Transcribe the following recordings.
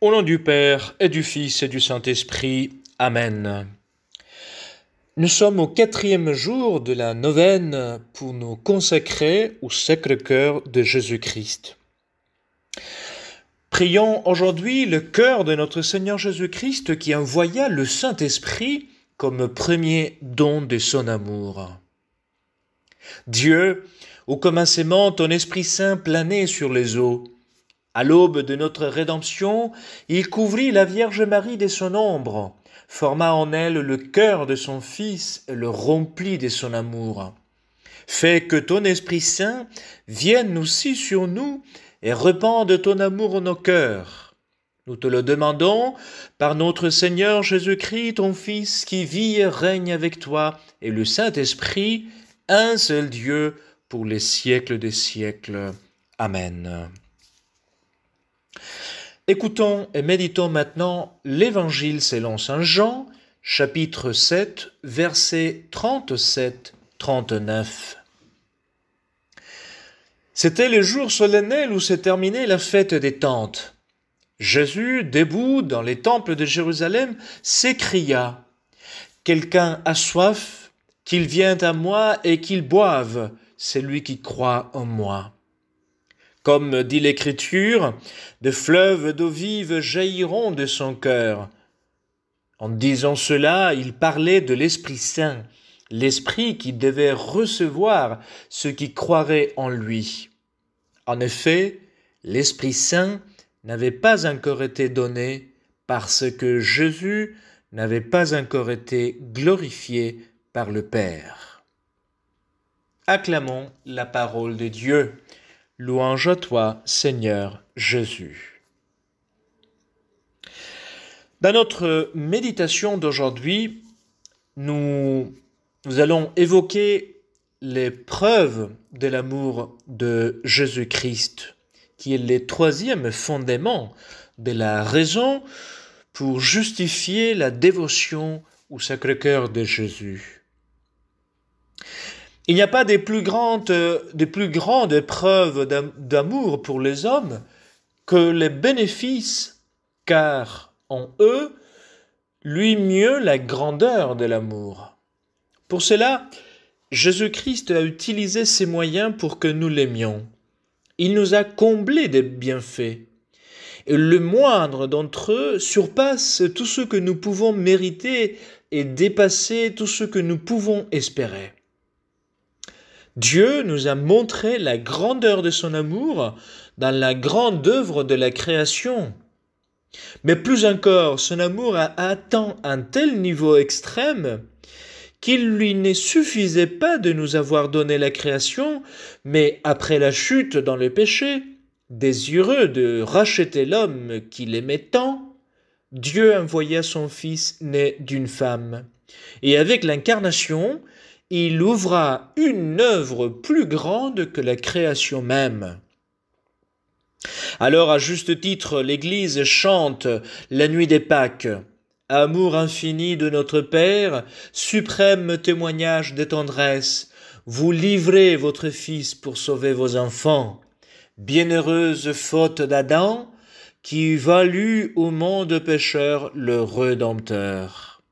Au nom du Père et du Fils et du Saint-Esprit. Amen. Nous sommes au quatrième jour de la novène pour nous consacrer au sacre cœur de Jésus-Christ. Prions aujourd'hui le cœur de notre Seigneur Jésus-Christ qui envoya le Saint-Esprit comme premier don de son amour. Dieu, au commencement, ton Esprit Saint planait sur les eaux. À l'aube de notre rédemption, il couvrit la Vierge Marie de son ombre, forma en elle le cœur de son Fils et le remplit de son amour. Fais que ton Esprit Saint vienne aussi sur nous et repende ton amour en nos cœurs. Nous te le demandons par notre Seigneur Jésus-Christ, ton Fils, qui vit et règne avec toi, et le Saint-Esprit, un seul Dieu, pour les siècles des siècles. Amen. Écoutons et méditons maintenant l'Évangile selon Saint Jean, chapitre 7, versets 37-39. C'était le jour solennel où s'est terminée la fête des tentes. Jésus, debout dans les temples de Jérusalem, s'écria Quelqu'un a soif, qu'il vienne à moi et qu'il boive, c'est lui qui croit en moi. Comme dit l'Écriture, de fleuves d'eau vive jailliront de son cœur. En disant cela, il parlait de l'Esprit Saint, l'Esprit qui devait recevoir ceux qui croiraient en lui. En effet, l'Esprit Saint n'avait pas encore été donné parce que Jésus n'avait pas encore été glorifié par le Père. Acclamons la parole de Dieu. Louange à toi, Seigneur Jésus. Dans notre méditation d'aujourd'hui, nous, allons évoquer les preuves de l'amour de Jésus-Christ, qui est le troisième fondement de la raison pour justifier la dévotion au Sacré-Cœur de Jésus. Il n'y a pas des plus grandes, des plus grandes preuves d'amour pour les hommes que les bénéfices, car en eux lui mieux la grandeur de l'amour. Pour cela, Jésus-Christ a utilisé ses moyens pour que nous l'aimions. Il nous a comblés des bienfaits. le moindre d'entre eux surpasse tout ce que nous pouvons mériter et dépasser tout ce que nous pouvons espérer. Dieu nous a montré la grandeur de son amour dans la grande œuvre de la création. Mais plus encore, son amour a atteint un tel niveau extrême qu'il lui ne suffisait pas de nous avoir donné la création, mais après la chute dans le péché, désireux de racheter l'homme qu'il aimait tant, Dieu envoya son Fils né d'une femme. Et avec l'incarnation, il ouvra une œuvre plus grande que la création même. Alors à juste titre, l'Église chante la nuit des Pâques. Amour infini de notre Père, suprême témoignage des tendresse, vous livrez votre Fils pour sauver vos enfants. Bienheureuse faute d'Adam, qui valut au monde pécheur le Redempteur.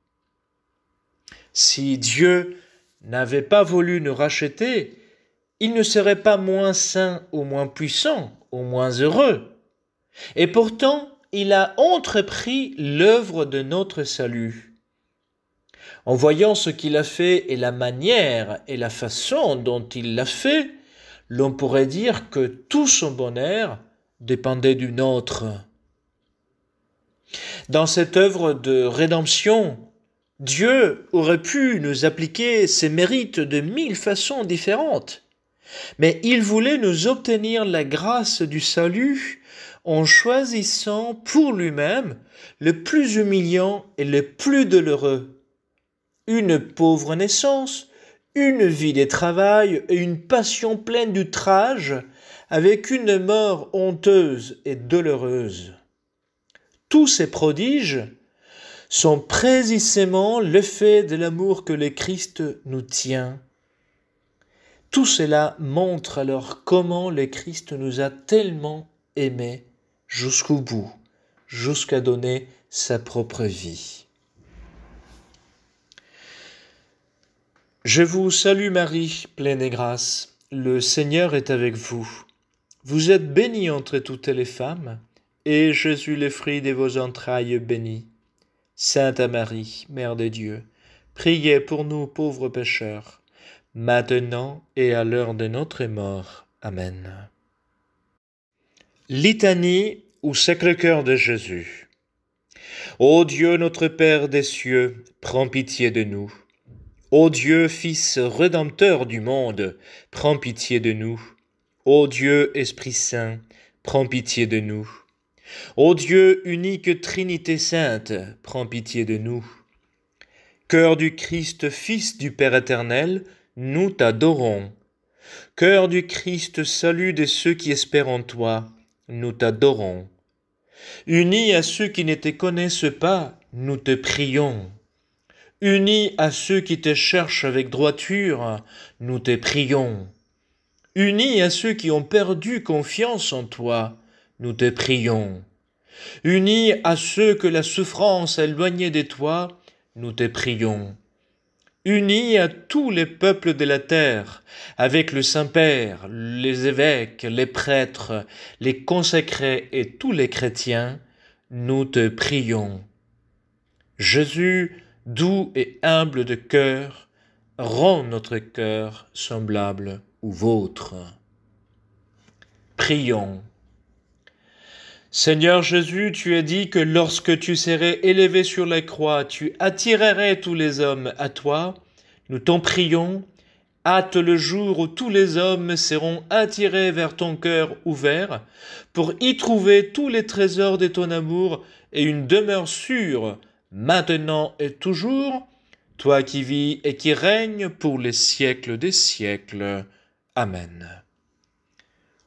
Si Dieu n'avait pas voulu nous racheter, il ne serait pas moins saint ou moins puissant ou moins heureux. Et pourtant, il a entrepris l'œuvre de notre salut. En voyant ce qu'il a fait et la manière et la façon dont il l'a fait, l'on pourrait dire que tout son bonheur dépendait du nôtre. Dans cette œuvre de rédemption, Dieu aurait pu nous appliquer ses mérites de mille façons différentes, mais il voulait nous obtenir la grâce du salut en choisissant pour lui-même le plus humiliant et le plus douloureux. Une pauvre naissance, une vie de travail et une passion pleine d'outrage, avec une mort honteuse et douloureuse. Tous ces prodiges sont précisément l'effet de l'amour que le Christ nous tient. Tout cela montre alors comment le Christ nous a tellement aimés jusqu'au bout, jusqu'à donner sa propre vie. Je vous salue Marie, pleine de grâce. Le Seigneur est avec vous. Vous êtes bénie entre toutes les femmes, et Jésus, le fruit de vos entrailles, béni. Sainte Marie, Mère de Dieu, priez pour nous pauvres pécheurs, maintenant et à l'heure de notre mort. Amen. Litanie au Sacré-Cœur de Jésus. Ô Dieu notre Père des cieux, prends pitié de nous. Ô Dieu Fils Rédempteur du monde, prends pitié de nous. Ô Dieu Esprit Saint, prends pitié de nous. Ô Dieu, unique Trinité sainte, prends pitié de nous. Cœur du Christ, Fils du Père éternel, nous t'adorons. Cœur du Christ, salut de ceux qui espèrent en toi, nous t'adorons. Unis à ceux qui ne te connaissent pas, nous te prions. Unis à ceux qui te cherchent avec droiture, nous te prions. Unis à ceux qui ont perdu confiance en toi, nous te prions. Unis à ceux que la souffrance a éloignés de toi, nous te prions. Unis à tous les peuples de la terre, avec le Saint-Père, les évêques, les prêtres, les consacrés et tous les chrétiens, nous te prions. Jésus, doux et humble de cœur, rend notre cœur semblable au vôtre. Prions. Seigneur Jésus, tu as dit que lorsque tu serais élevé sur la croix, tu attirerais tous les hommes à toi. Nous t'en prions, hâte le jour où tous les hommes seront attirés vers ton cœur ouvert, pour y trouver tous les trésors de ton amour et une demeure sûre, maintenant et toujours, toi qui vis et qui règnes pour les siècles des siècles. Amen.